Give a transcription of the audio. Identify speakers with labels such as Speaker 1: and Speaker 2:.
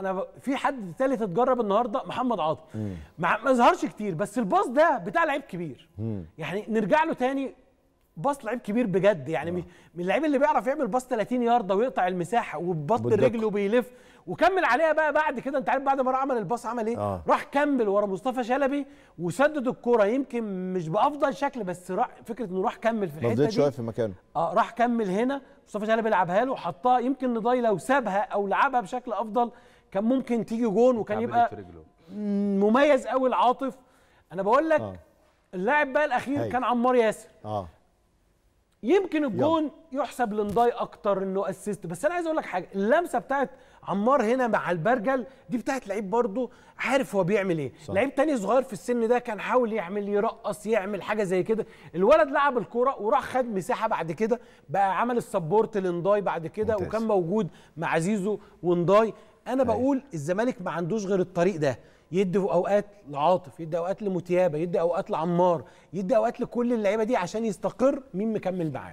Speaker 1: انا في حد ثالث اتجرب النهارده محمد عاطف ما ظهرش كتير بس الباص ده بتاع لعيب كبير مم. يعني نرجع له تاني باص لعيب كبير بجد يعني آه. مم. من اللعيب اللي بيعرف يعمل باص 30 يارده ويقطع المساحه وببط رجله وبيلف وكمل عليها بقى بعد كده انت عارف بعد ما عمل الباص عمل ايه؟ آه. راح كمل ورا مصطفى شلبي وسدد الكوره يمكن مش بافضل شكل بس راح فكره انه راح كمل في الحته دي شويه في مكانه اه راح كمل هنا مصطفى شلبي لعبها له حطها يمكن نضاي لو سابها او لعبها بشكل افضل كان ممكن تيجي جون وكان يبقى مميز قوي العاطف انا بقول لك آه. اللاعب بقى الاخير هي. كان عمار ياسر اه يمكن الجون يلا. يحسب لنداي اكتر انه اسيست بس انا عايز اقول لك حاجه اللمسه بتاعت عمار هنا مع البرجل دي بتاعت لعيب برضه عارف هو بيعمل ايه لعيب تاني صغير في السن ده كان حاول يعمل يرقص يعمل حاجه زي كده الولد لعب الكوره وراح خد مساحه بعد كده بقى عمل السبورت لنداي بعد كده وكان موجود مع زيزو ونداي انا طيب. بقول الزمالك ما عندوش غير الطريق ده يدي اوقات لعاطف يدي اوقات لمتيابه يدي اوقات لعمار يدي اوقات لكل اللعيبه دي عشان يستقر مين مكمل معاه